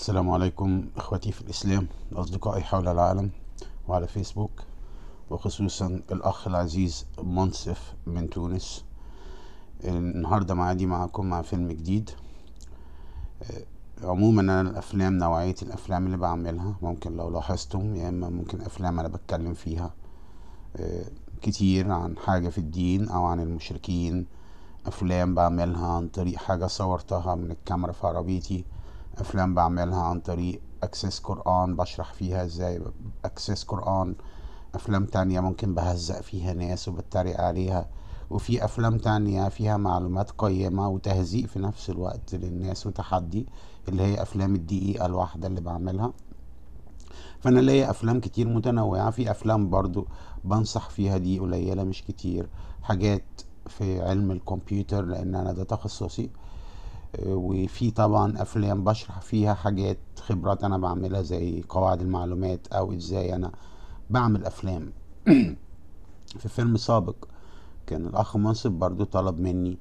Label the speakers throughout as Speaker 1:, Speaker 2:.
Speaker 1: السلام عليكم اخوتي في الاسلام اصدقائي حول العالم وعلى فيسبوك وخصوصا الاخ العزيز منصف من تونس النهارده معادي معاكم مع فيلم جديد عموما انا الافلام نوعيه الافلام اللي بعملها ممكن لو لاحظتم يا اما ممكن افلام انا بتكلم فيها كتير عن حاجه في الدين او عن المشركين افلام بعملها عن طريق حاجه صورتها من الكاميرا في عربيتي افلام بعملها عن طريق اكسس قران بشرح فيها ازاي اكسس قران افلام تانية ممكن بهزق فيها ناس وبتريق عليها وفي افلام تانية فيها معلومات قيمة وتهزيق في نفس الوقت للناس وتحدي اللي هي افلام الدقيقة الواحدة اللي بعملها فانا ليا افلام كتير متنوعة في افلام برضو بنصح فيها دي قليلة مش كتير حاجات في علم الكمبيوتر لان انا ده تخصصي وفي طبعا افلام بشرح فيها حاجات خبرات انا بعملها زي قواعد المعلومات او ازاي انا بعمل افلام في فيلم سابق كان الاخ منصف برضو طلب مني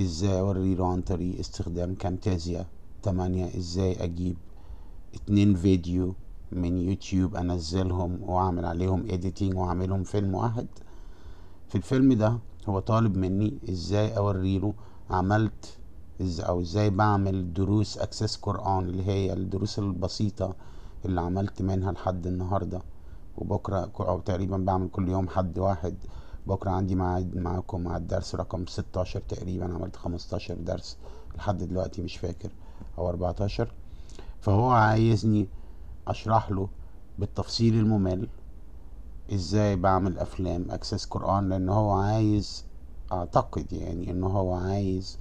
Speaker 1: ازاي اوريله عن طريق استخدام كامتازيا تمانية ازاي اجيب اتنين فيديو من يوتيوب انزلهم واعمل عليهم اديتنج واعملهم فيلم واحد في الفيلم ده هو طالب مني ازاي اوريله عملت او ازاي بعمل دروس اكسس قرآن اللي هي الدروس البسيطة اللي عملت منها لحد النهاردة وبكرة او تقريبا بعمل كل يوم حد واحد بكرة عندي ميعاد معاكم مع الدرس رقم 16 تقريبا عملت 15 درس لحد دلوقتي مش فاكر او 14 فهو عايزني اشرح له بالتفصيل الممل ازاي بعمل افلام اكسس قرآن لان هو عايز اعتقد يعني ان هو عايز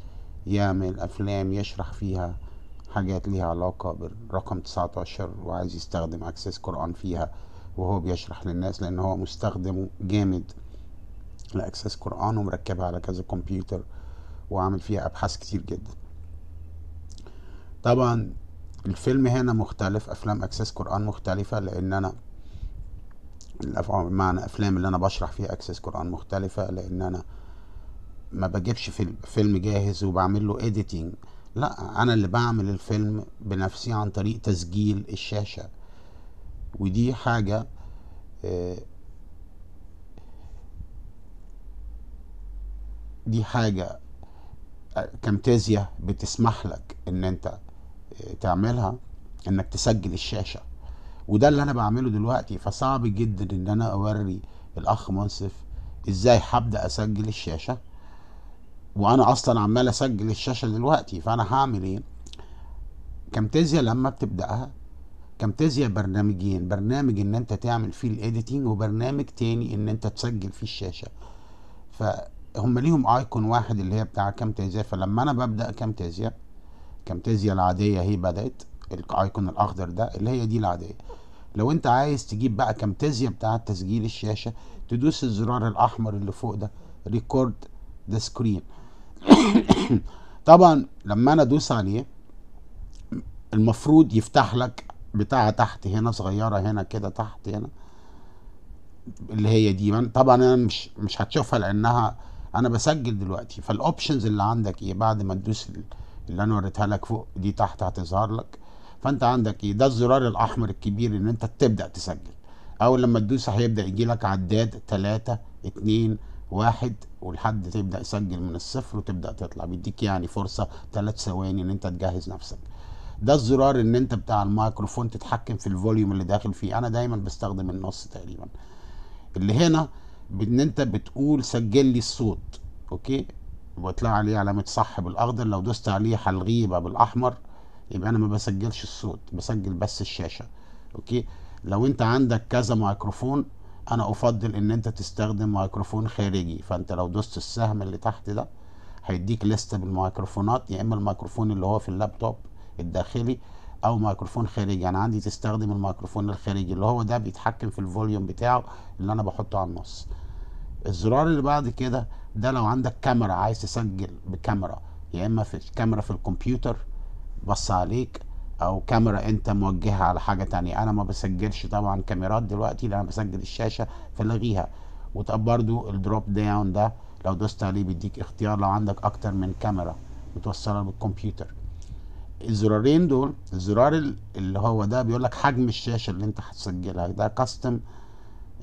Speaker 1: يعمل أفلام يشرح فيها حاجات ليها علاقة بالرقم 19 وعايز يستخدم أكسس قرآن فيها وهو بيشرح للناس لأن هو مستخدم جامد لأكسس قرآن ومركبها على كذا كمبيوتر وعامل فيها أبحاث كتير جدا طبعا الفيلم هنا مختلف أفلام أكسس قرآن مختلفة لأن أنا معنى أفلام اللي أنا بشرح فيها أكسس قرآن مختلفة لأن أنا ما بجيبش فيلم فيلم جاهز وبعمل له ايديتنج لا انا اللي بعمل الفيلم بنفسي عن طريق تسجيل الشاشه ودي حاجه آه، دي حاجه آه، كامتازيا بتسمح لك ان انت آه، تعملها انك تسجل الشاشه وده اللي انا بعمله دلوقتي فصعب جدا ان انا اوري الاخ منصف ازاي هبدا اسجل الشاشه وانا اصلا عمال اسجل الشاشه دلوقتي فانا هعمل ايه كامتازيا لما بتبداها كامتازيا برنامجين برنامج ان انت تعمل فيه الايديتنج وبرنامج تاني ان انت تسجل فيه الشاشه فهم ليهم ايكون واحد اللي هي بتاع كامتازيا فلما انا ببدا كامتازيا كامتازيا العاديه هي بدات الايكون الاخضر ده اللي هي دي العاديه لو انت عايز تجيب بقى كامتازيا بتاع تسجيل الشاشه تدوس الزرار الاحمر اللي فوق ده ريكورد ذا سكرين طبعا لما انا ادوس عليه المفروض يفتح لك بتاع تحت هنا صغيره هنا كده تحت هنا اللي هي دي طبعا انا مش مش هتشوفها لانها انا بسجل دلوقتي فالاوبشنز اللي عندك ايه بعد ما تدوس اللي انا وريتها لك فوق دي تحت هتظهر لك فانت عندك ايه ده الزرار الاحمر الكبير ان انت تبدا تسجل اول لما تدوس هيبدا يجي لك عداد 3 2 واحد ولحد تبدا تسجل من الصفر وتبدا تطلع بيديك يعني فرصه ثلاث ثواني ان انت تجهز نفسك ده الزرار ان انت بتاع الميكروفون تتحكم في الفوليوم اللي داخل فيه انا دايما بستخدم النص تقريبا اللي هنا ان انت بتقول سجل لي الصوت اوكي وتلاقي عليه علامه صح بالاخضر لو دوست عليه هلغيه بقى بالاحمر يبقى انا ما بسجلش الصوت بسجل بس الشاشه اوكي لو انت عندك كذا ميكروفون انا افضل ان انت تستخدم ميكروفون خارجي فانت لو دوست السهم اللي تحت ده هيديك لستة بالميكروفونات يا اما الميكروفون اللي هو في اللابتوب الداخلي او ميكروفون خارجي انا عندي تستخدم الميكروفون الخارجي اللي هو ده بيتحكم في الفوليوم بتاعه اللي انا بحطه على النص الزرار اللي بعد كده ده لو عندك كاميرا عايز تسجل بكاميرا يا اما في كاميرا في الكمبيوتر بص عليك او كاميرا انت موجهها على حاجه تانية انا ما بسجلش طبعا كاميرات دلوقتي لان انا بسجل الشاشه فلغيها برضو الدروب داون ده لو دوست عليه بيديك اختيار لو عندك اكتر من كاميرا متوصله بالكمبيوتر الزرارين دول الزرار اللي هو ده بيقول لك حجم الشاشه اللي انت هتسجلها ده كاستم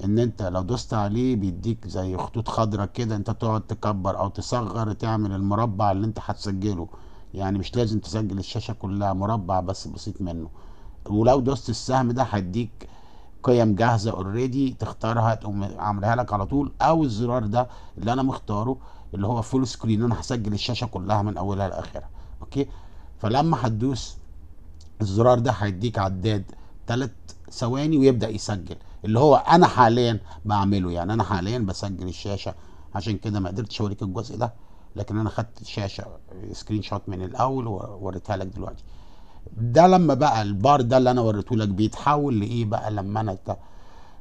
Speaker 1: ان انت لو دوست عليه بيديك زي خطوط خضراء كده انت تقعد تكبر او تصغر تعمل المربع اللي انت هتسجله يعني مش لازم تسجل الشاشة كلها مربع بس بسيط منه ولو دوست السهم ده هيديك قيم جاهزة اوريدي تختارها تقوم عاملها لك على طول او الزرار ده اللي انا مختاره اللي هو فول سكرين انا هسجل الشاشة كلها من اولها لاخرها اوكي فلما هتدوس الزرار ده هيديك عداد ثلاث ثواني ويبدأ يسجل اللي هو انا حاليا بعمله يعني انا حاليا بسجل الشاشة عشان كده ما قدرتش اوريك الجزء ده لكن انا خدت شاشه سكرين شوت من الاول ووريتها لك دلوقتي ده لما بقى البار ده اللي انا وريته لك بيتحول لايه بقى لما انا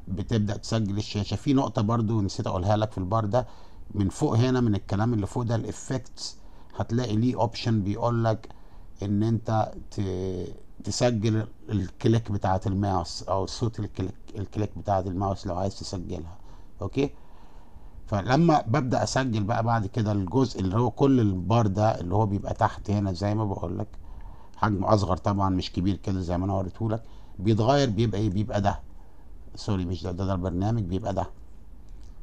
Speaker 1: بتبدا تسجل الشاشه في نقطه برضو نسيت اقولها لك في البار ده من فوق هنا من الكلام اللي فوق ده الافكتس هتلاقي ليه اوبشن بيقول لك ان انت تسجل الكليك بتاعه الماوس او صوت الكليك الكليك بتاعه الماوس لو عايز تسجلها اوكي فلما ببدا اسجل بقى بعد كده الجزء اللي هو كل البار ده اللي هو بيبقى تحت هنا زي ما بقول لك حجم اصغر طبعا مش كبير كده زي ما انا وريته لك بيتغير بيبقى ايه بيبقى ده سوري مش ده ده, ده البرنامج بيبقى ده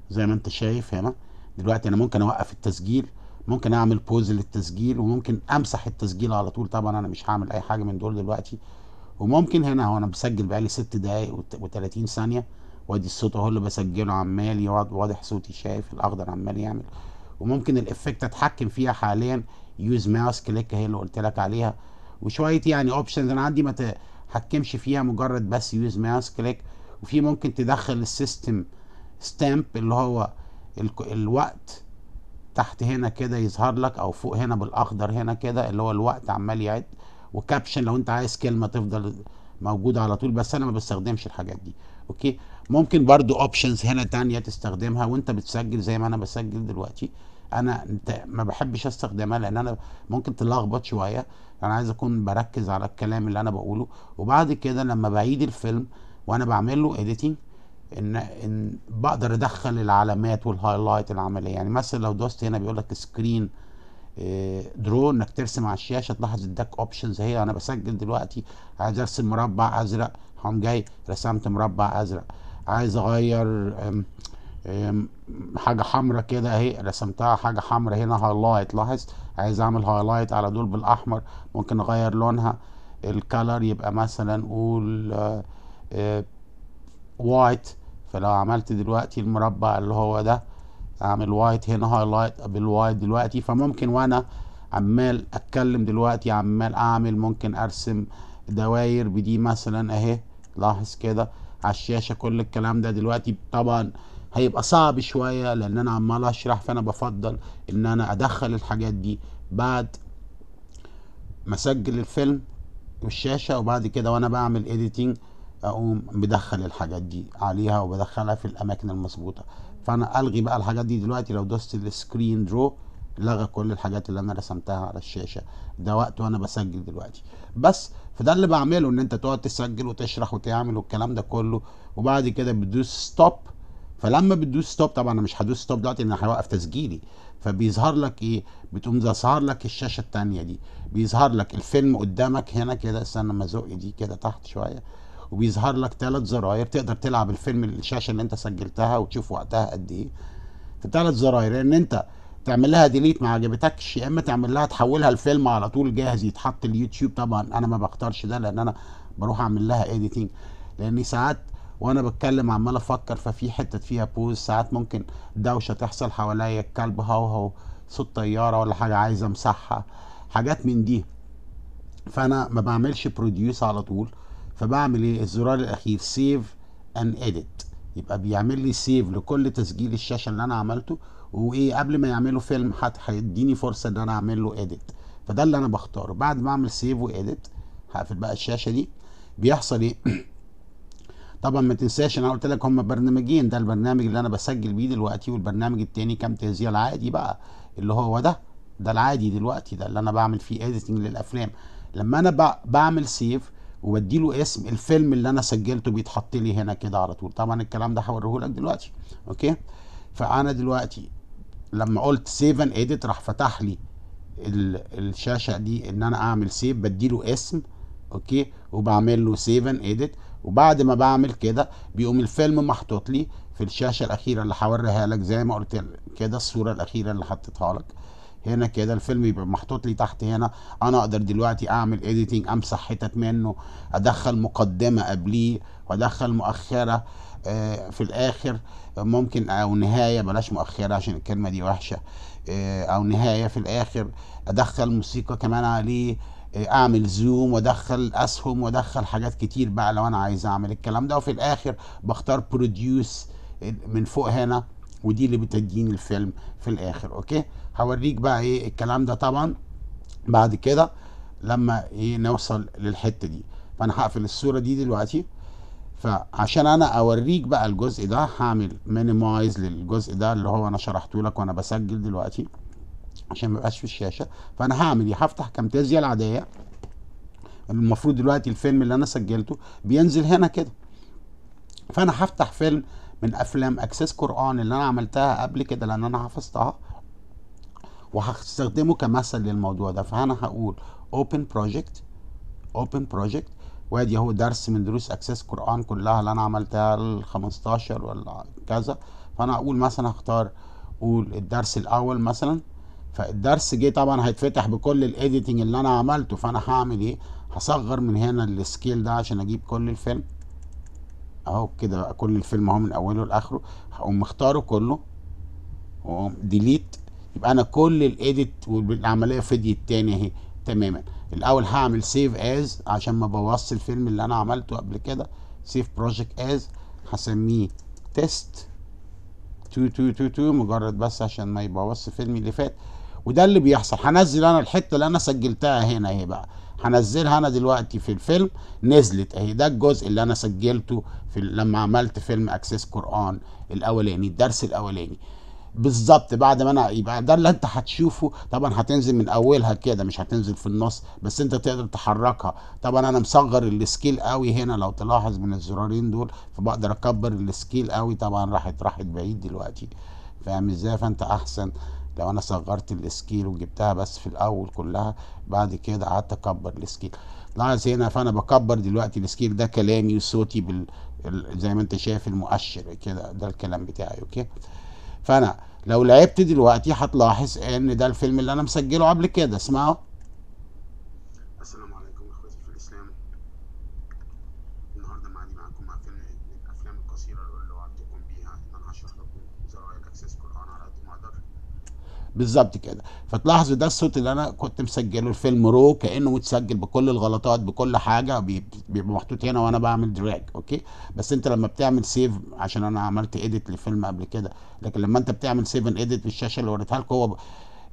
Speaker 1: زي ما انت شايف هنا دلوقتي انا ممكن اوقف التسجيل ممكن اعمل بوز للتسجيل وممكن امسح التسجيل على طول طبعا انا مش هعمل اي حاجه من دول دلوقتي وممكن هنا هو انا بسجل بقالي 6 دقائق و30 ثانيه وادي الصوت اهو اللي بسجله عمال واضح صوتي شايف الاخضر عمال يعمل وممكن الافكت اتحكم فيها حاليا يوز ماوس كليك هي اللي قلت لك عليها وشويه يعني اوبشنز انا عندي ما تحكمش فيها مجرد بس يوز ماوس كليك وفي ممكن تدخل السيستم ستامب اللي هو الوقت تحت هنا كده يظهر لك او فوق هنا بالاخضر هنا كده اللي هو الوقت عمال يعد وكابشن لو انت عايز كلمه تفضل موجوده على طول بس انا ما بستخدمش الحاجات دي اوكي ممكن برضو اوبشنز هنا تانية تستخدمها وانت بتسجل زي ما انا بسجل دلوقتي انا انت ما بحبش استخدمها لان انا ممكن تلخبط شويه انا عايز اكون بركز على الكلام اللي انا بقوله وبعد كده لما بعيد الفيلم وانا بعمل له اديتنج ان ان بقدر ادخل العلامات والهايلايت العمليه يعني مثلا لو دوست هنا بيقول لك سكرين درو آه، انك ترسم على الشاشه تلاحظ اداك اوبشنز هي انا بسجل دلوقتي عايز ارسم مربع ازرق هقوم جاي رسمت مربع ازرق عايز اغير حاجة حمرة كده اهي رسمتها حاجة حمرة هنا هايلايت لاحظ عايز اعمل هايلايت على دول بالاحمر ممكن اغير لونها الكالر يبقى مثلا قول وايت آه، آه، فلو عملت دلوقتي المربع اللي هو ده اعمل وايت هنا هايلايت بالوايت دلوقتي فممكن وانا عمال اتكلم دلوقتي عمال اعمل ممكن ارسم دواير بدي مثلا اهي لاحظ كده على الشاشه كل الكلام ده دلوقتي طبعا هيبقى صعب شويه لان انا عمال اشرح فانا بفضل ان انا ادخل الحاجات دي بعد ما اسجل الفيلم والشاشه وبعد كده وانا بعمل اديتنج اقوم بدخل الحاجات دي عليها وبدخلها في الاماكن المظبوطه فانا الغي بقى الحاجات دي دلوقتي لو دوست السكرين درو لغى كل الحاجات اللي انا رسمتها على الشاشه ده وقت وانا بسجل دلوقتي بس فده اللي بعمله ان انت تقعد تسجل وتشرح وتعمل والكلام ده كله وبعد كده بتدوس ستوب فلما بتدوس ستوب طبعا انا مش هدوس ستوب دلوقتي انا هوقف تسجيلي فبيظهر لك ايه بتقوم ظهر لك الشاشه الثانيه دي بيظهر لك الفيلم قدامك هنا كده استنى ما ازق دي كده تحت شويه وبيظهر لك ثلاث زراير تقدر تلعب الفيلم الشاشه اللي انت سجلتها وتشوف وقتها قد ايه فثلاث ثلاث زراير لان انت تعمل لها ديليت ما عجبتكش يا اما تعمل لها تحولها الفيلم على طول جاهز يتحط اليوتيوب طبعا انا ما بختارش ده لان انا بروح اعمل لها ايديتنج لاني ساعات وانا بتكلم عمال افكر ففي حتت فيها بوز ساعات ممكن دوشه تحصل حواليا الكلب هوهو صوت طياره ولا حاجه عايز امسحها حاجات من دي فانا ما بعملش بروديوس على طول فبعمل ايه الزرار الاخير سيف ان اديت يبقى بيعمل لي سيف لكل تسجيل الشاشه اللي انا عملته وايه قبل ما يعملوا فيلم هيديني فرصه ان انا اعمل له اديت فده اللي انا بختاره بعد ما اعمل سيف واديت هقفل بقى الشاشه دي بيحصل ايه طبعا ما تنساش انا قلت لك هم برنامجين ده البرنامج اللي انا بسجل بيه دلوقتي والبرنامج التاني كام تهزيه العادي بقى اللي هو ده ده العادي دلوقتي ده اللي انا بعمل فيه اديتنج للافلام لما انا بعمل سيف له اسم الفيلم اللي انا سجلته بيتحط لي هنا كده على طول طبعا الكلام ده هوريه لك دلوقتي اوكي فانا دلوقتي لما قلت سيف ان اديت راح فتح لي الشاشه دي ان انا اعمل سيف بديله اسم اوكي وبعمل له سيف ان اديت وبعد ما بعمل كده بيقوم الفيلم محطوط لي في الشاشه الاخيره اللي هوريها لك زي ما قلت كده الصوره الاخيره اللي حطيتها لك هنا كده الفيلم يبقى محطوط لي تحت هنا انا اقدر دلوقتي اعمل اديتنج امسح حتت منه ادخل مقدمه قبليه وادخل مؤخره آه، في الاخر ممكن او نهايه بلاش مؤخره عشان الكلمه دي وحشه آه، او نهايه في الاخر ادخل موسيقى كمان عليه آه، اعمل زوم وادخل اسهم وادخل حاجات كتير بقى لو انا عايز اعمل الكلام ده وفي الاخر بختار بروديوس من فوق هنا ودي اللي بتديني الفيلم في الاخر اوكي هوريك بقى ايه الكلام ده طبعا بعد كده لما ايه نوصل للحته دي فانا هقفل الصوره دي دلوقتي فعشان انا اوريك بقى الجزء ده هعمل مينيمايز للجزء ده اللي هو انا شرحته لك وانا بسجل دلوقتي عشان ما يبقاش في الشاشه فانا هعمل ايه هفتح كامتازيا العاديه المفروض دلوقتي الفيلم اللي انا سجلته بينزل هنا كده فانا هفتح فيلم من افلام اكسس قران اللي انا عملتها قبل كده لان انا حفظتها وهستخدمه كمثل للموضوع ده فانا هقول open project open project وادي اهو درس من دروس اكسس قران كلها اللي انا عملتها ال 15 ولا كذا فانا اقول مثلا هختار اقول الدرس الاول مثلا فالدرس جه طبعا هيتفتح بكل الايديتنج اللي انا عملته فانا هعمل ايه هصغر من هنا السكيل ده عشان اجيب كل الفيلم اهو كده بقى كل الفيلم اهو من اوله لاخره هقوم مختاره كله واقوم ديليت يبقى انا كل الايديت والعمليه فضيت تاني اهي تماما الاول هعمل سيف از عشان ما بوظش الفيلم اللي انا عملته قبل كده سيف بروجكت از هسميه تيست 2222 مجرد بس عشان ما يبوظش فيلمي اللي فات وده اللي بيحصل هنزل انا الحته اللي انا سجلتها هنا اهي بقى هنزلها انا دلوقتي في الفيلم نزلت اهي ده الجزء اللي انا سجلته في لما عملت فيلم اكسس قران الاولاني الدرس الاولاني بالظبط بعد ما انا يبقى ده اللي انت هتشوفه طبعا هتنزل من اولها كده مش هتنزل في النص بس انت تقدر تحركها طبعا انا مصغر السكيل قوي هنا لو تلاحظ من الزرارين دول فبقدر اكبر السكيل قوي طبعا راحت راحت بعيد دلوقتي فاهم ازاي فانت احسن لو انا صغرت السكيل وجبتها بس في الاول كلها بعد كده قعدت اكبر السكيل لاحظ هنا فانا بكبر دلوقتي السكيل ده كلامي وصوتي بال... زي ما انت شايف المؤشر كده ده الكلام بتاعي اوكي فانا لو لعبت دلوقتي هتلاحظ ان ده الفيلم اللي انا مسجله قبل كده اسمعه بالظبط كده فتلاحظ ده الصوت اللي انا كنت مسجله الفيلم رو كانه متسجل بكل الغلطات بكل حاجه بيبقى محطوط هنا وانا بعمل دراج اوكي بس انت لما بتعمل سيف عشان انا عملت ايديت لفيلم قبل كده لكن لما انت بتعمل سيف ايديت للشاشه اللي وريتها لكم هو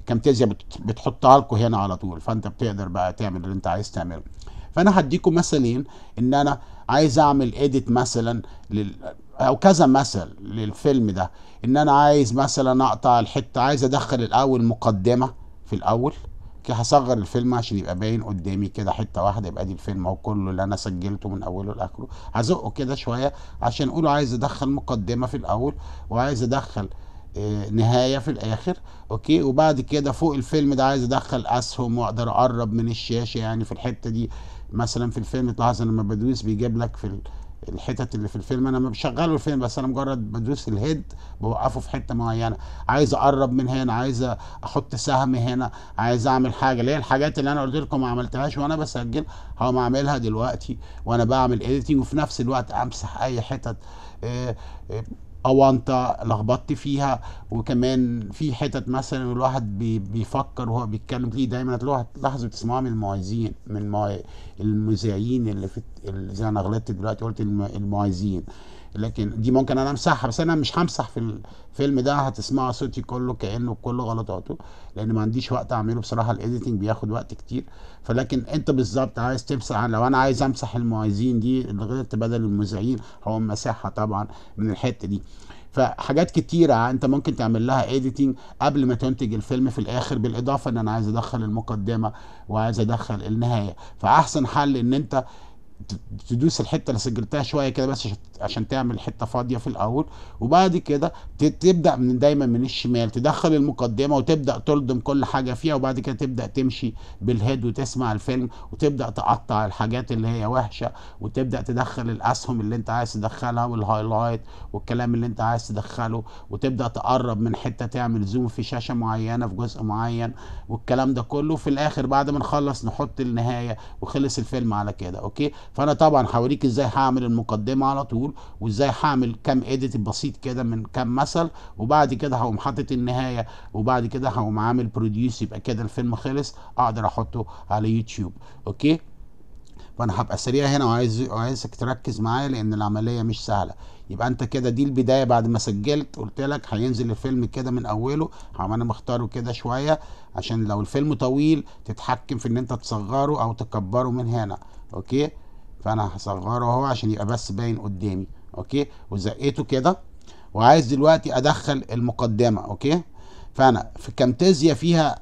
Speaker 1: كامتازيا بتحطها لكم هنا على طول فانت بتقدر بقى تعمل اللي انت عايز تعمله فانا هديكم مثلين ان انا عايز اعمل ايديت مثلا لل او كذا مثل للفيلم ده ان انا عايز مثلا اقطع الحته عايز ادخل الاول مقدمه في الاول كده هصغر الفيلم عشان يبقى باين قدامي كده حته واحده يبقى دي الفيلم اهو كله اللي انا سجلته من اوله لاخره هزقه كده شويه عشان اقول عايز ادخل مقدمه في الاول وعايز ادخل آه، نهايه في الاخر اوكي وبعد كده فوق الفيلم ده عايز ادخل اسهم واقدر اقرب من الشاشه يعني في الحته دي مثلا في الفيلم تلاحظ انا لما بدوس بيجيب لك في الحتت اللي في الفيلم انا بشغله الفيلم بس انا مجرد بدوس الهيد بوقفه في حته معينه عايز اقرب من هنا عايز احط سهم هنا عايز اعمل حاجه اللي هي الحاجات اللي انا قلت لكم ما عملتهاش وانا بسجل ما اعملها دلوقتي وانا بعمل اديتنج وفي نفس الوقت امسح اي حتت آه، آه، او انت لخبطت فيها وكمان في حتت مثلا الواحد بيفكر وهو بيتكلم فيه دايما هتلاحظوا تسمعوا من المعايزين من المذيعين اللي في اللي زي انا غلطت دلوقتي قلت المعايزين لكن دي ممكن انا امسحها بس انا مش همسح في الفيلم ده هتسمع صوتي كله كانه كل غلطاته لان ما عنديش وقت اعمله بصراحه الايديتنج بياخد وقت كتير فلكن انت بالظبط عايز تمسح لو انا عايز امسح المعايزين دي الغلط بدل المذيعين هو مسحها طبعا من الحته دي فحاجات كتيرة انت ممكن تعمل لها ايديتنج قبل ما تنتج الفيلم في الاخر بالاضافة ان انا عايز ادخل المقدمة وعايز ادخل النهاية فاحسن حل ان انت تدوس الحتة اللي سجلتها شوية كده بس عشان عشان تعمل حته فاضيه في الاول وبعد كده تبدا من دايما من الشمال تدخل المقدمه وتبدا تلضم كل حاجه فيها وبعد كده تبدا تمشي بالهيد وتسمع الفيلم وتبدا تقطع الحاجات اللي هي وحشه وتبدا تدخل الاسهم اللي انت عايز تدخلها والهايلايت والكلام اللي انت عايز تدخله وتبدا تقرب من حته تعمل زوم في شاشه معينه في جزء معين والكلام ده كله في الاخر بعد ما نخلص نحط النهايه وخلص الفيلم على كده اوكي فانا طبعا هوريك ازاي هعمل المقدمه على طول وازاي هعمل كام اديت بسيط كده من كام مثل وبعد كده هقوم حاطط النهايه وبعد كده هقوم عامل بروديوس يبقى كده الفيلم خلص اقدر احطه على يوتيوب اوكي فانا هبقى سريع هنا وعايز عايزك تركز معايا لان العمليه مش سهله يبقى انت كده دي البدايه بعد ما سجلت قلت لك هينزل الفيلم كده من اوله انا مختاره كده شويه عشان لو الفيلم طويل تتحكم في ان انت تصغره او تكبره من هنا اوكي فانا هصغره اهو عشان يبقى بس باين قدامي اوكي وزقيته كده وعايز دلوقتي ادخل المقدمه اوكي فانا في كامتازيا فيها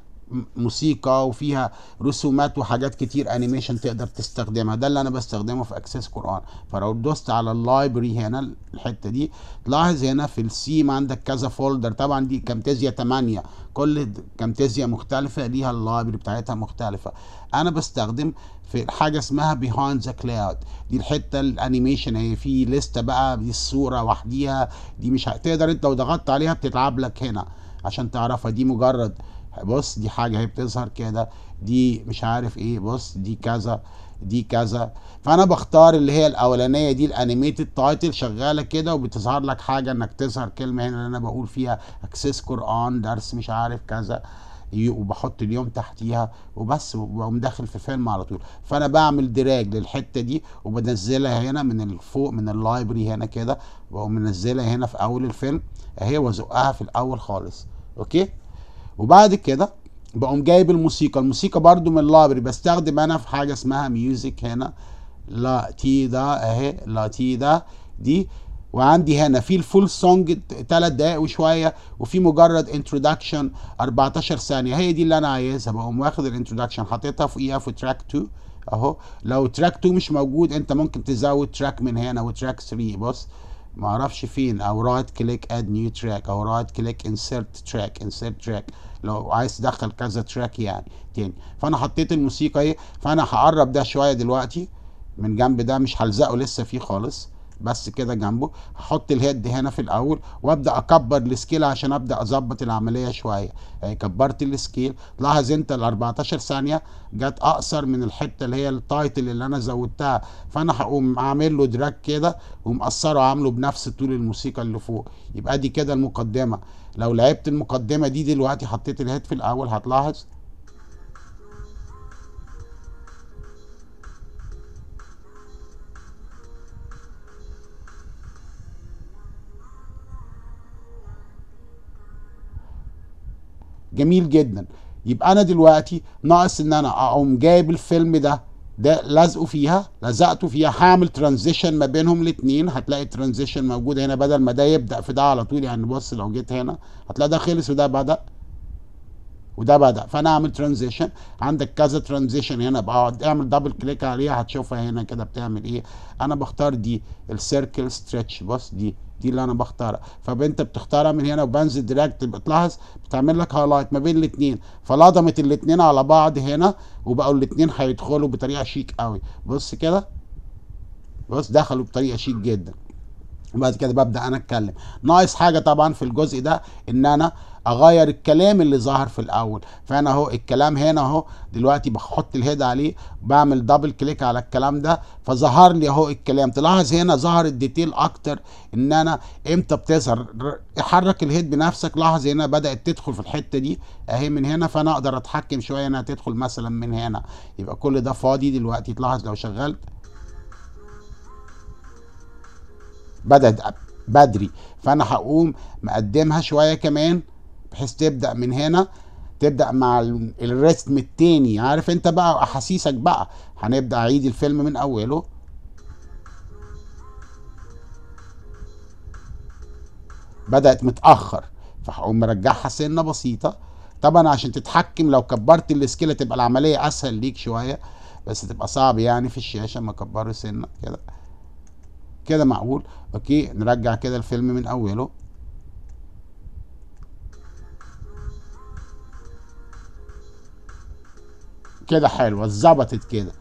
Speaker 1: موسيقى وفيها رسومات وحاجات كتير انيميشن تقدر تستخدمها ده اللي انا بستخدمه في اكسس قران فلو دوست على اللايبرري هنا الحته دي تلاحظ هنا في السيم عندك كذا فولدر طبعا دي كامتازيا 8 كل كامتازيا مختلفه ليها اللايبرري بتاعتها مختلفه انا بستخدم في حاجه اسمها بيهايند ذا كلاود دي الحته الانيميشن هي في لسته بقى دي الصوره وحديها دي مش هتقدر انت لو ضغطت عليها بتتعب لك هنا عشان تعرفها دي مجرد بص دي حاجه هي بتظهر كده دي مش عارف ايه بص دي كذا دي كذا فانا بختار اللي هي الاولانيه دي الانيميتد تايتل شغاله كده وبتظهر لك حاجه انك تظهر كلمه هنا اللي انا بقول فيها اكسس قران درس مش عارف كذا وبحط اليوم تحتيها وبس وبقوم داخل في فيلم على طول فانا بعمل دراج للحته دي وبنزلها هنا من فوق من اللايبرري هنا كده بقوم منزلها هنا في اول الفيلم اهي وازقها في الاول خالص اوكي وبعد كده بقوم جايب الموسيقى الموسيقى برضو من اللابري بستخدم انا في حاجه اسمها ميوزك هنا لا تي ده اهي لا تي ده دي وعندي هنا في الفول سونج 3 دقايق وشويه وفي مجرد انتروداكشن 14 ثانيه هي دي اللي انا عايزها بقوم واخد الانتروداكشن حاططها فوقيها في تراك 2 اهو لو تراك 2 مش موجود انت ممكن تزود تراك من هنا وتراك 3 بص معرفش فين او رايت كليك اد نيو تراك او رايت كليك انسرت تراك انسرت تراك لو عايز تدخل كذا تراك يعني تاني فانا حطيت الموسيقى ايه فانا هقرب ده شويه دلوقتي من جنب ده مش هلزقه لسه فيه خالص بس كده جنبه هحط الهيد هنا في الاول وابدا اكبر السكيل عشان ابدا اظبط العمليه شويه يعني كبرت السكيل لاحظ انت ال 14 ثانيه جت اقصر من الحته اللي هي التايتل اللي انا زودتها فانا هقوم عامل له دراج كده ومقصره عامله بنفس طول الموسيقى اللي فوق يبقى دي كده المقدمه لو لعبت المقدمه دي دلوقتي حطيت الهيد في الاول هتلاحظ جميل جدا يبقى انا دلوقتي ناقص ان انا اقوم جايب الفيلم ده ده لازقه فيها لزقته فيها هعمل ترانزيشن ما بينهم الاثنين هتلاقي الترانزيشن موجود هنا بدل ما ده يبدا في ده على طول يعني بص لو جيت هنا هتلاقي ده خلص وده بدا وده بدا فانا اعمل ترانزيشن عندك كذا ترانزيشن هنا بقعد اعمل دبل كليك عليها هتشوفها هنا كده بتعمل ايه انا بختار دي السيركل ستريتش بص دي دي اللي انا بختارها فانت بتختارها من هنا وبنزل دايركت بتلاحظ بتعمل لك هايلايت ما بين الاثنين فلضمت الاثنين على بعض هنا وبقوا الاثنين هيدخلوا بطريقه شيك قوي بص كده بص دخلوا بطريقه شيك جدا وبعد كده ببدا انا اتكلم ناقص حاجه طبعا في الجزء ده ان انا اغير الكلام اللي ظهر في الاول فانا اهو الكلام هنا اهو دلوقتي بحط الهيد عليه بعمل دبل كليك على الكلام ده فظهر لي اهو الكلام تلاحظ هنا ظهر الديتيل اكتر ان انا امتى بتظهر حرك الهيد بنفسك لاحظ هنا بدات تدخل في الحته دي اهي من هنا فانا اقدر اتحكم شويه انها تدخل مثلا من هنا يبقى كل ده فاضي دلوقتي تلاحظ لو شغلت بدأت بدري فانا هقوم مقدمها شويه كمان بحيث تبدا من هنا تبدا مع الريتم التاني عارف انت بقى احاسيسك بقى هنبدا اعيد الفيلم من اوله بدات متاخر فهقوم مرجعها سنه بسيطه طبعا عشان تتحكم لو كبرت السكيله تبقى العمليه اسهل ليك شويه بس تبقى صعب يعني في الشاشه ما كبروا سنه كده كده معقول اوكي نرجع كده الفيلم من اوله كده حلوه اتظبطت كده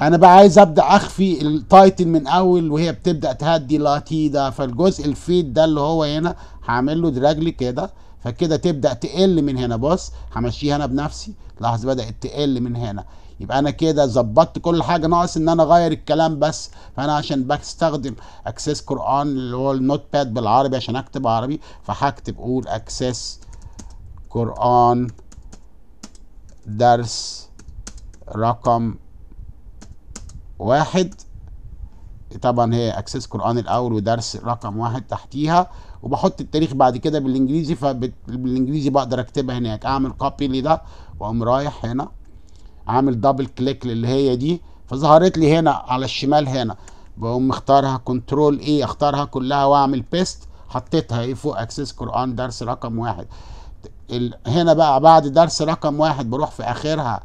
Speaker 1: انا بقى عايز ابدا اخفي التايتل من اول وهي بتبدا تهدي لاتيدا فالجزء الفيد ده اللي هو هنا هعمل له دراجلي كده فكده تبدا تقل من هنا بص همشيها انا بنفسي لاحظ بدات تقل من هنا يبقى انا كده ظبطت كل حاجه ناقص ان انا اغير الكلام بس فانا عشان بستخدم اكسس قران اللي هو النوت باد بالعربي عشان اكتب عربي فهكتب قول اكسس قران درس رقم واحد طبعا هي اكسس قران الاول ودرس رقم واحد تحتيها وبحط التاريخ بعد كده بالانجليزي فبالانجليزي بقدر اكتبها هناك اعمل كوبي لده واقوم رايح هنا عامل دبل كليك للي هي دي فظهرت لي هنا على الشمال هنا بقوم مختارها كنترول اي e، اختارها كلها واعمل بيست حطيتها ايه فوق اكسس قران درس رقم واحد ال... هنا بقى بعد درس رقم واحد بروح في اخرها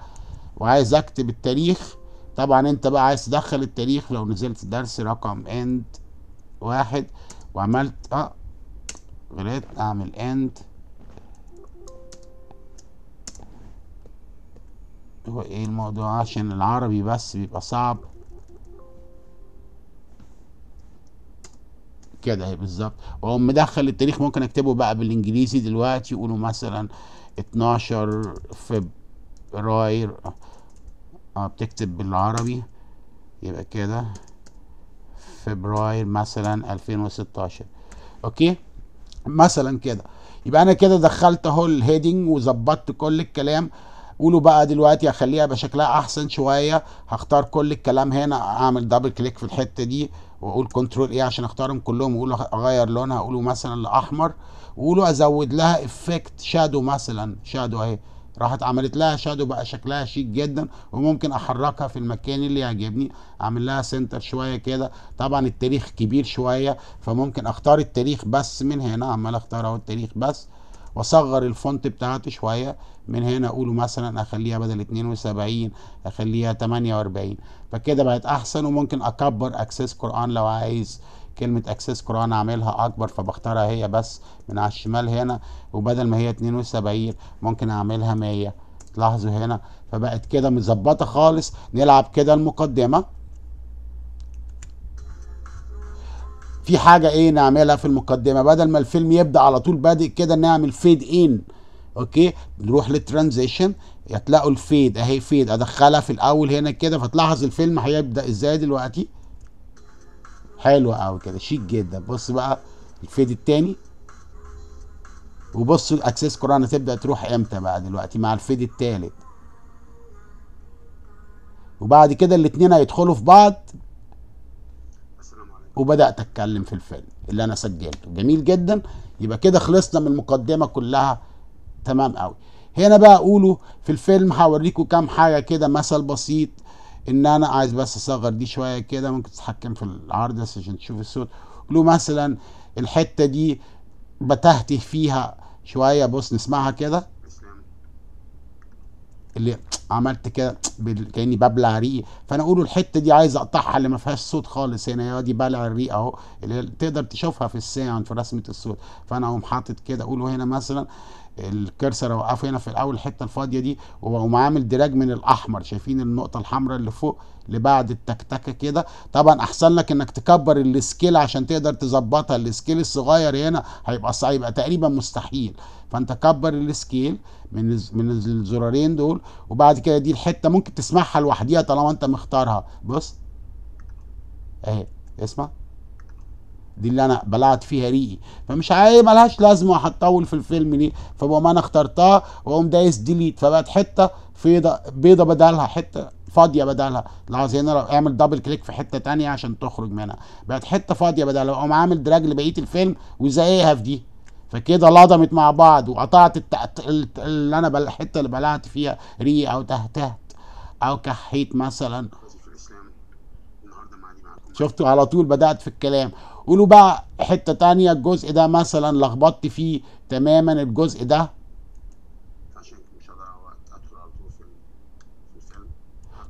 Speaker 1: وعايز اكتب التاريخ طبعا انت بقى عايز تدخل التاريخ لو نزلت درس رقم اند واحد وعملت اه غلط اعمل اند ايه الموضوع عشان العربي بس بيبقى صعب كده اهي بالظبط واقوم مدخل التاريخ ممكن اكتبه بقى بالانجليزي دلوقتي يقولوا مثلا 12 فبراير اه بتكتب بالعربي يبقى كده فبراير مثلا 2016 اوكي مثلا كده يبقى انا كده دخلت اهو الهيدنج وظبطت كل الكلام قولوا بقى دلوقتي اخليها بشكلها احسن شويه هختار كل الكلام هنا اعمل دبل كليك في الحته دي واقول كنترول ايه عشان اختارهم كلهم واقول اغير لونها اقوله مثلا لاحمر واقوله ازود لها افكت شادو مثلا شادو اهي راحت عملت لها شادو بقى شكلها شيك جدا وممكن احركها في المكان اللي يعجبني اعمل لها سنتر شويه كده طبعا التاريخ كبير شويه فممكن اختار التاريخ بس من هنا عمال اختار اهو التاريخ بس واصغر الفونت بتاعتي شويه من هنا اقوله مثلا اخليها بدل 72 اخليها 48 فكده بقت احسن وممكن اكبر اكسس قران لو عايز كلمة اكسس قرآن اعملها اكبر فبختارها هي بس من على الشمال هنا وبدل ما هي 72 ممكن اعملها 100 تلاحظوا هنا فبقت كده متظبطة خالص نلعب كده المقدمة في حاجة ايه نعملها في المقدمة بدل ما الفيلم يبدأ على طول بادئ كده نعمل فيد ان اوكي بنروح للترانزيشن هتلاقوا الفيد اهي فيد ادخلها في الاول هنا كده فتلاحظ الفيلم هيبدا ازاي دلوقتي حلو قوي كده شيك جدا بص بقى الفيد الثاني وبصوا الاكسس كورونا تبدا تروح امتى بقى دلوقتي مع الفيد الثالث وبعد كده الاثنين هيدخلوا في بعض وبدات اتكلم في الفيلم اللي انا سجلته جميل جدا يبقى كده خلصنا من المقدمه كلها تمام قوي هنا بقى اقوله في الفيلم هوريكم كام حاجه كده مثل بسيط ان انا عايز بس اصغر دي شويه كده ممكن تتحكم في العرض بس عشان تشوف الصوت له مثلا الحته دي بتهته فيها شويه بص نسمعها كده اللي عملت كده كاني ببلع ريق فانا اقوله الحته دي عايز اقطعها اللي ما فيهاش صوت خالص هنا يا دي بلع الريق اهو اللي تقدر تشوفها في الساعه في رسمه الصوت فانا اقوم حاطط كده اقوله هنا مثلا الكرسر اوقفه هنا في الاول الحته الفاضيه دي وأقوم عامل دراج من الاحمر شايفين النقطه الحمراء اللي فوق اللي بعد التكتكه كده طبعا احسن لك انك تكبر السكيل عشان تقدر تظبطها السكيل الصغير هنا هيبقى صعب يبقى تقريبا مستحيل فانت كبر السكيل من من الزرارين دول وبعد كده دي الحته ممكن تسمعها لوحديها طالما انت مختارها بص اهي اسمع دي اللي انا بلعت فيها ريقي فمش عايز ملهاش لازمه هتطول في الفيلم ليه فبقوم انا اخترتها واقوم دايس ديليت فبقت حته فيضة بيضه بدلها حته فاضيه بدلها لاحظ هنا اعمل دبل كليك في حته تانية عشان تخرج منها بقت حته فاضيه بدلها واقوم عامل دراج لبقيه الفيلم وزيها في دي فكده لضمت مع بعض وقطعت التقت... اللي انا بل... الحته اللي بلعت فيها ري او تهتهت او كحيت مثلا شفتوا على طول بدات في الكلام قولوا بقى حتة تانية الجزء ده مثلا لخبطت فيه تماما الجزء ده عشان مش أدخل على طول في الفيلم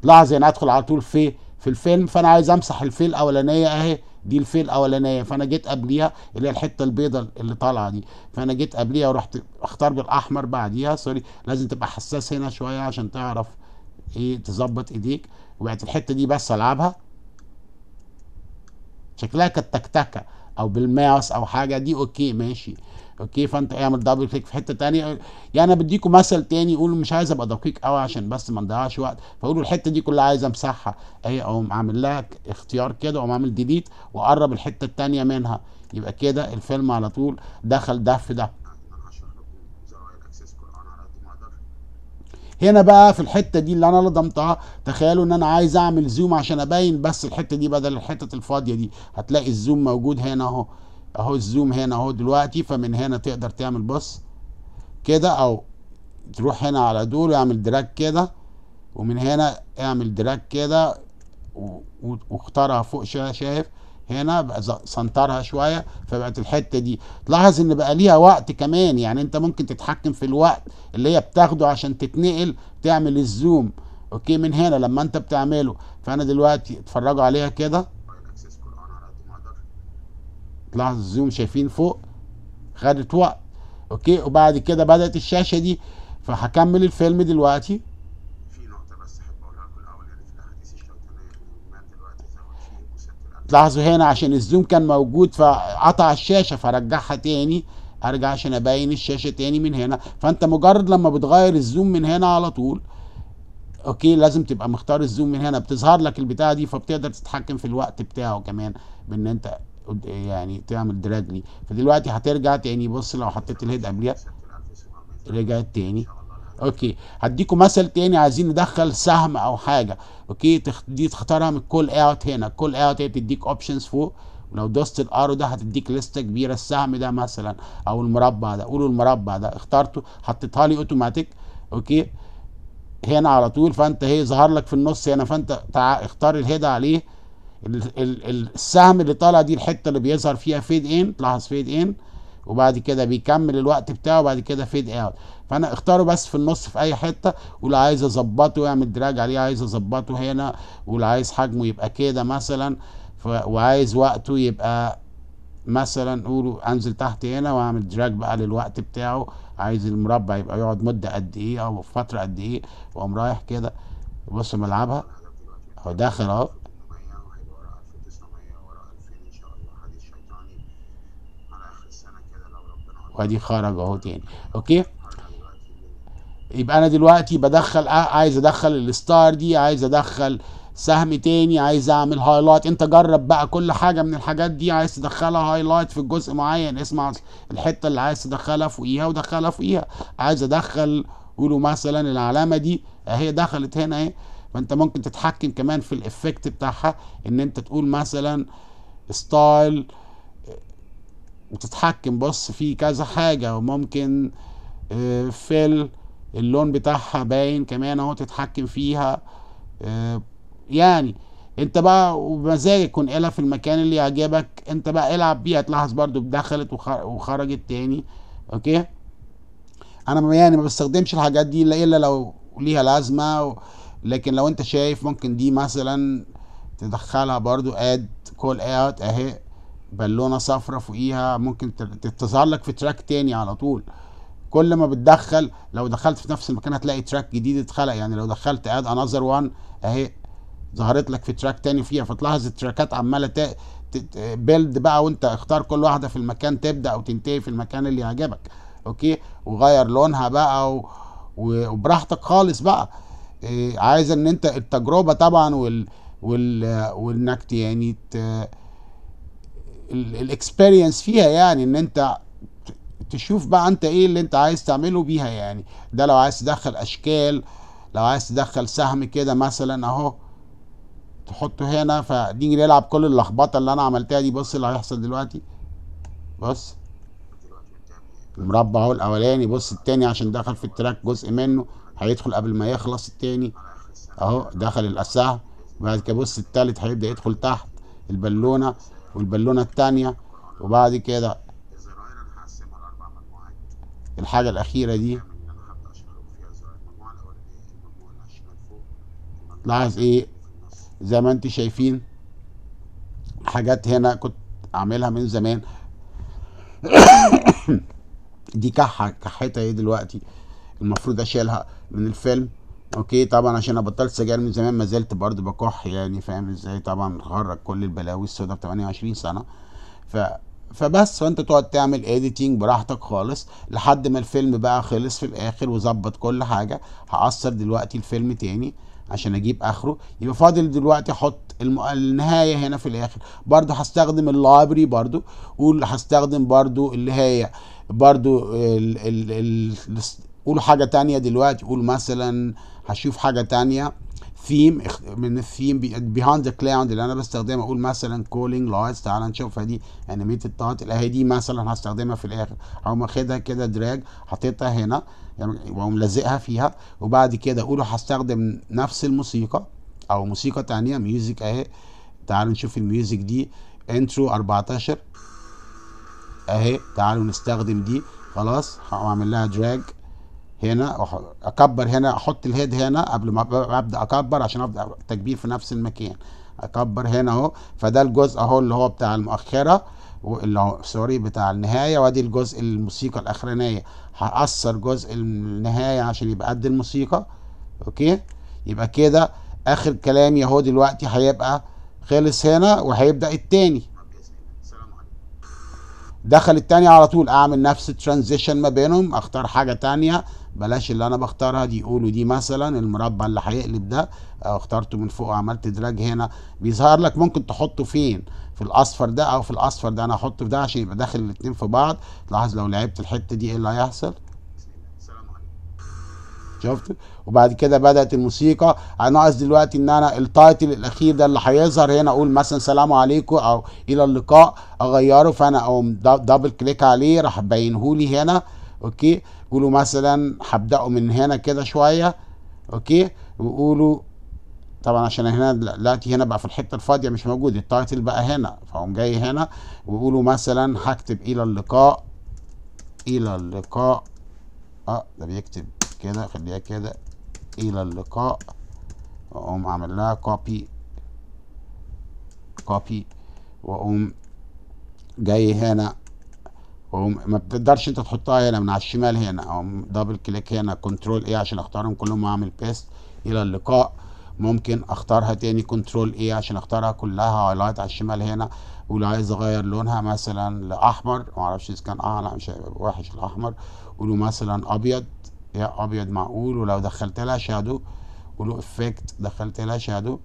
Speaker 1: لاحظ يعني ادخل على طول في في الفيلم فانا عايز امسح الفيل الاولانيه اهي دي الفيل الاولانيه فانا جيت قبليها اللي هي الحته البيضاء اللي طالعه دي فانا جيت قبليها ورحت اختار بالاحمر بعديها سوري لازم تبقى حساس هنا شويه عشان تعرف ايه تظبط ايديك وبقت الحته دي بس العبها شكلها كالتكتكه او بالماوس او حاجه دي اوكي ماشي اوكي فانت اعمل دبل كليك في حته تانية يعني انا بديكم مثل تاني قولوا مش عايز ابقى دقيق قوي عشان بس ما نضيعش وقت فقولوا الحته دي كلها عايز امسحها اهي اقوم عامل لها اختيار كده اقوم عامل ديليت واقرب الحته التانية منها يبقى كده الفيلم على طول دخل ده في ده هنا بقى في الحته دي اللي انا لضمتها تخيلوا ان انا عايز اعمل زوم عشان ابين بس الحته دي بدل الحته الفاضيه دي هتلاقي الزوم موجود هنا اهو اهو الزوم هنا اهو دلوقتي فمن هنا تقدر تعمل بص كده او تروح هنا على دول واعمل دراج كده ومن هنا اعمل دراج كده واختارها فوق شايف هنا بقى سنترها شويه فبقت الحته دي تلاحظ ان بقى ليها وقت كمان يعني انت ممكن تتحكم في الوقت اللي هي بتاخده عشان تتنقل تعمل الزوم اوكي من هنا لما انت بتعمله فانا دلوقتي اتفرجوا عليها كده تلاحظ الزوم شايفين فوق خدت وقت اوكي وبعد كده بدات الشاشه دي فهكمل الفيلم دلوقتي تلاحظوا هنا عشان الزوم كان موجود فقطع الشاشه فرجعها تاني ارجع عشان ابين الشاشه تاني من هنا فانت مجرد لما بتغير الزوم من هنا على طول اوكي لازم تبقى مختار الزوم من هنا بتظهر لك البتاعه دي فبتقدر تتحكم في الوقت بتاعه كمان بان انت يعني تعمل دراج لي فدلوقتي هترجع تاني بص لو حطيت الهيد قبليها رجعت تاني اوكي هديكم مثل تاني عايزين ندخل سهم او حاجه اوكي دي تختارها من الكول اوت هنا الكول اوت هي تديك اوبشنز فوق ولو دوست الارو ده هتديك لسته كبيره السهم ده مثلا او المربع ده قولوا المربع ده اخترته حطيتها لي اوتوماتيك اوكي هنا على طول فانت هي إيه، ظهر لك في النص هنا فانت تع... اختار الهيد عليه ال... ال... السهم اللي طالع دي الحته اللي بيظهر فيها فيد ان تلاحظ فيد ان وبعد كده بيكمل الوقت بتاعه وبعد كده فيد اوت فانا اختاره بس في النص في اي حته واللي عايز اظبطه يعمل دراج عليه عايز اظبطه هنا واللي عايز حجمه يبقى كده مثلا ف... وعايز وقته يبقى مثلا قولوا انزل تحت هنا واعمل دراج بقى للوقت بتاعه عايز المربع يبقى يقعد مده قد ايه او فتره قد ايه واقوم رايح كده بص ملعبها اهو داخل اهو وادي خرج اهو تاني اوكي يبقى انا دلوقتي بدخل عايز ادخل الستار دي عايز ادخل سهم تاني عايز اعمل هايلايت انت جرب بقى كل حاجه من الحاجات دي عايز تدخلها هايلايت في الجزء معين اسمع الحته اللي عايز تدخلها فوقيها ودخلها فوقيها عايز ادخل قولوا مثلا العلامه دي اهي دخلت هنا اهي فانت ممكن تتحكم كمان في الافكت بتاعها ان انت تقول مثلا ستايل وتتحكم بص في كذا حاجه وممكن فيل آه، اللون بتاعها باين كمان اهو تتحكم فيها آه، يعني انت بقى وبمزاجك كن قلها في المكان اللي يعجبك انت بقى العب بيها تلاحظ برضو دخلت وخرجت تاني اوكي انا يعني ما بستخدمش الحاجات دي الا لو ليها لازمه لكن لو انت شايف ممكن دي مثلا تدخلها برضو اد كول اوت اهي بالونه صفرة فوقيها ممكن تظهر لك في تراك تاني على طول كل ما بتدخل لو دخلت في نفس المكان هتلاقي تراك جديد اتخلق يعني لو دخلت اد انذر وان اهي ظهرت لك في تراك تاني فيها فتلاحظ التراكات عماله بيلد بقى وانت اختار كل واحده في المكان تبدا وتنتهي في المكان اللي يعجبك اوكي وغير لونها بقى و... وبراحتك خالص بقى إيه عايز ان انت التجربه طبعا وال وال وانك يعني ت... الاكسبيرينس فيها يعني ان انت تشوف بقى انت ايه اللي انت عايز تعمله بيها يعني ده لو عايز تدخل اشكال لو عايز تدخل سهم كده مثلا اهو تحطه هنا نيجي نلعب كل اللخبطه اللي انا عملتها دي بص اللي هيحصل دلوقتي بص المربع اهو الاولاني بص التاني عشان دخل في التراك جزء منه هيدخل قبل ما يخلص التاني اهو دخل السهم بعد كده بص التالت هيبدا يدخل تحت البالونه والبالونه التانيه وبعد كده الحاجة الأخيرة دي لاحظ إيه زي ما أنتم شايفين حاجات هنا كنت أعملها من زمان دي كحة كحتها إيه دلوقتي المفروض أشيلها من الفيلم اوكي طبعا عشان انا بطلت سجاير من زمان ما زلت برضه بكح يعني فاهم ازاي طبعا خرج كل البلاوي السوداء ب 28 سنه ف فبس فانت تقعد تعمل اديتنج براحتك خالص لحد ما الفيلم بقى خلص في الاخر وظبط كل حاجه هقصر دلوقتي الفيلم تاني عشان اجيب اخره يبقى فاضل دلوقتي احط الم... النهايه هنا في الاخر برضو هستخدم اللابري برضو قول هستخدم برضو اللي هي برضو ال... ال... ال... قولوا حاجه تانية دلوقتي قول مثلا هشوف حاجه تانية ثيم من الثيم بيهاند ذا كلاود اللي انا بستخدمها اقول مثلا كولينج لايتس تعال نشوفها دي انيميتد تايتل اهي دي مثلا هستخدمها في الاخر او واخدها كده دراج حطيتها هنا يعني واقوم لازقها فيها وبعد كده اقول هستخدم نفس الموسيقى او موسيقى ثانيه ميوزك اهي تعالوا نشوف الميوزك دي انترو 14 اهي تعالوا نستخدم دي خلاص هعمل لها دراج هنا اكبر هنا احط الهيد هنا قبل ما ابدا اكبر عشان ابدا تكبير في نفس المكان اكبر هنا اهو فده الجزء اهو اللي هو بتاع المؤخره اللي سوري بتاع النهايه وادي الجزء الموسيقى الاخرانيه هقصر جزء النهايه عشان يبقى قد الموسيقى اوكي يبقى كده اخر يا اهو دلوقتي هيبقى خلص هنا وهيبدا التاني دخل التاني على طول اعمل نفس الترانزيشن ما بينهم اختار حاجه تانية بلاش اللي انا بختارها دي يقولوا دي مثلا المربع اللي هيقلب ده آه، اخترته من فوق وعملت دراج هنا بيظهر لك ممكن تحطه فين في الاصفر ده او في الاصفر ده انا هحطه في ده عشان يبقى داخل الاثنين في بعض لاحظ لو لعبت الحته دي ايه اللي هيحصل شفت وبعد كده بدات الموسيقى انا عايز دلوقتي ان انا التايتل الاخير ده اللي هيظهر هنا اقول مثلا سلام عليكم او الى اللقاء اغيره فانا اقوم دبل كليك عليه راح لي هنا اوكي قولوا مثلا هبداوا من هنا كده شويه اوكي وقولوا طبعا عشان هنا دلوقتي هنا بقى في الحته الفاضيه مش موجود التايتل بقى هنا فهم جاي هنا وقولوا مثلا هكتب الى اللقاء الى اللقاء اه ده بيكتب كده خليها كده الى اللقاء واقوم عامل لها كوبي كوبي واقوم جاي هنا وما بتقدرش انت تحطها هنا من على الشمال هنا او دبل كليك هنا كنترول ايه عشان اختارهم كلهم واعمل بيست الى اللقاء ممكن اختارها تاني كنترول ايه عشان اختارها كلها هايلايت على الشمال هنا ولو عايز اغير لونها مثلا لاحمر ما اعرفش اذا كان اعلى مش هيبقى وحش الاحمر ولو مثلا ابيض يا ابيض معقول ولو دخلت لها شادو ولو افكت دخلت لها شادو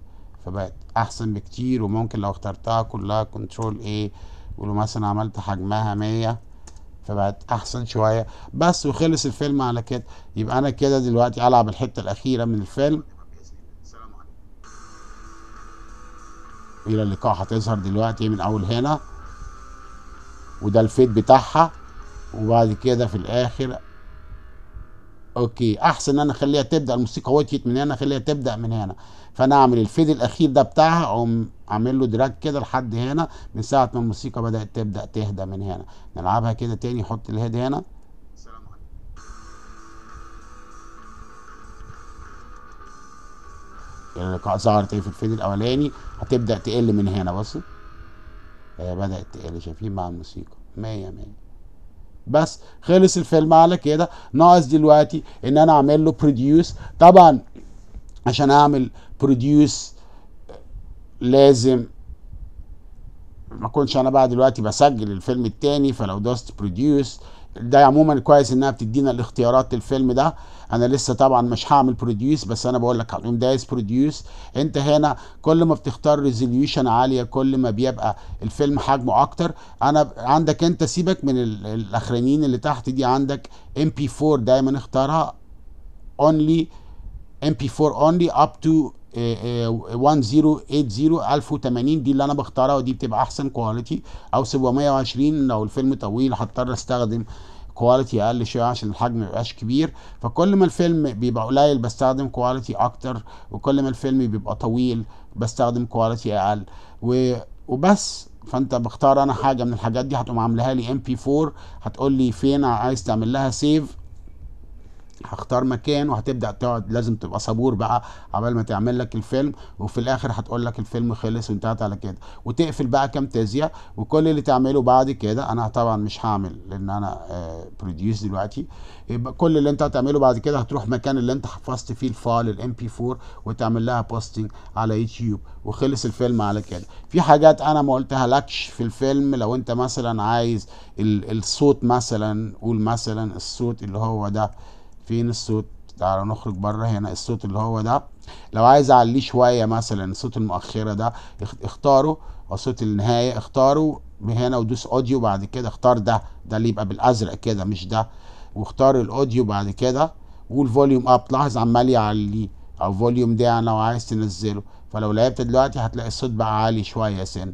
Speaker 1: فبقت احسن بكتير وممكن لو اخترتها كلها كنترول ايه ولو مثلا عملت حجمها 100 فبقت احسن شويه بس وخلص الفيلم على كده يبقى انا كده دلوقتي العب الحته الاخيره من الفيلم الى اللقاء هتظهر دلوقتي من اول هنا وده الفيد بتاعها وبعد كده في الاخر اوكي احسن ان انا اخليها تبدا الموسيقى وجهت من هنا اخليها تبدا من هنا فانا اعمل الفيد الاخير ده بتاعها اقوم اعمل له دراج كده لحد هنا من ساعه ما الموسيقى بدات تبدا تهدى من هنا نلعبها كده تاني حط الهيد هنا اللقاء ظهرت ايه في الفيد الاولاني هتبدا تقل من هنا بص هي بدات تقل شايفين مع الموسيقى 100 100 بس خلص الفيلم على كده ناقص دلوقتي ان انا اعمل له بروديوس طبعا عشان اعمل بروديوس eh, لازم ما اكونش انا بقى دلوقتي بسجل الفيلم التاني فلو دوست بروديوس ده عموما كويس انها بتدينا الاختيارات للفيلم ده انا لسه طبعا مش هعمل بروديوس بس انا بقول لك هقوم دايس بروديوس انت هنا كل ما بتختار ريزوليوشن عاليه كل ما بيبقى الفيلم حجمه اكتر انا عندك انت سيبك من الاخرانيين اللي تحت دي عندك ام بي 4 دايما اختارها اونلي ام بي 4 اونلي اب تو 1080 دي اللي انا بختارها ودي بتبقى احسن كواليتي او 720 لو الفيلم طويل هضطر استخدم كواليتي اقل شويه عشان الحجم ما يبقاش كبير فكل ما الفيلم بيبقى قليل بستخدم كواليتي اكتر وكل ما الفيلم بيبقى طويل بستخدم كواليتي اقل و... وبس فانت بختار انا حاجه من الحاجات دي هتقوم عاملها لي ام بي 4 هتقول لي فين عايز تعمل لها سيف هختار مكان وهتبدا تقعد لازم تبقى صبور بقى عبال ما تعمل لك الفيلم وفي الاخر هتقول لك الفيلم خلص وانتهت على كده وتقفل بقى كام تزيع وكل اللي تعمله بعد كده انا طبعا مش هعمل لان انا بروديوس آه، دلوقتي يبقى كل اللي انت هتعمله بعد كده هتروح مكان اللي انت حفظت فيه الفايل الام بي 4 وتعمل لها بوستنج على يوتيوب وخلص الفيلم على كده في حاجات انا ما قلتها لكش في الفيلم لو انت مثلا عايز الصوت مثلا قول مثلا الصوت اللي هو ده فين الصوت تعالى نخرج بره هنا الصوت اللي هو ده لو عايز اعليه شويه مثلا صوت المؤخره ده اختاره صوت النهايه اختاره هنا ودوس اوديو بعد كده اختار ده ده اللي يبقى بالازرق كده مش ده واختار الاوديو بعد كده والفوليوم اب لاحظ عمال يعليه او فوليوم ده لو عايز تنزله فلو لعبت دلوقتي هتلاقي الصوت بقى عالي شويه سنه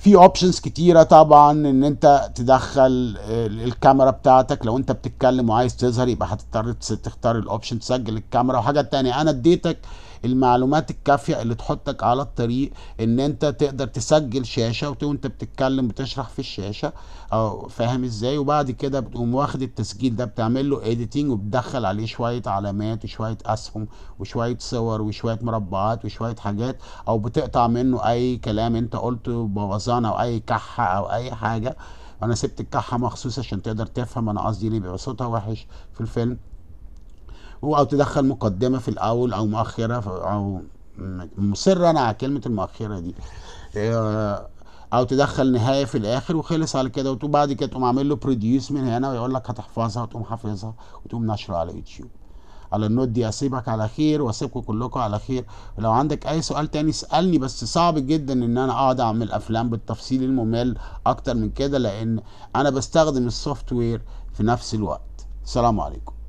Speaker 1: في اوبشنز كتيرة طبعا ان انت تدخل الكاميرا بتاعتك لو انت بتتكلم وعايز تظهر يبقى هتضطر تختار الاوبشن تسجل الكاميرا وحاجة تانية انا اديتك المعلومات الكافيه اللي تحطك على الطريق ان انت تقدر تسجل شاشه وانت بتتكلم بتشرح في الشاشه او آه، فاهم ازاي وبعد كده بتقوم واخد التسجيل ده بتعمل له ايديتنج وبتدخل عليه شويه علامات وشويه اسهم وشويه صور وشويه مربعات وشويه حاجات او بتقطع منه اي كلام انت قلته بوظان او اي كحه او اي حاجه انا سبت الكحه مخصوص عشان تقدر تفهم انا قصدي ليه بيبقى صوتها وحش في الفيلم او تدخل مقدمه في الاول او مؤخره او مصر انا على كلمه المؤخره دي آه، او تدخل نهايه في الاخر وخلص على كده وبعد كده تقوم عامل له بروديوس من هنا ويقول لك هتحفظها وتقوم حافظها وتقوم ناشره على يوتيوب على النوت دي اسيبك على خير واسيبكم كلكم على خير ولو عندك اي سؤال تاني اسالني بس صعب جدا ان انا اقعد اعمل افلام بالتفصيل الممل اكتر من كده لان انا بستخدم السوفت وير في نفس الوقت السلام عليكم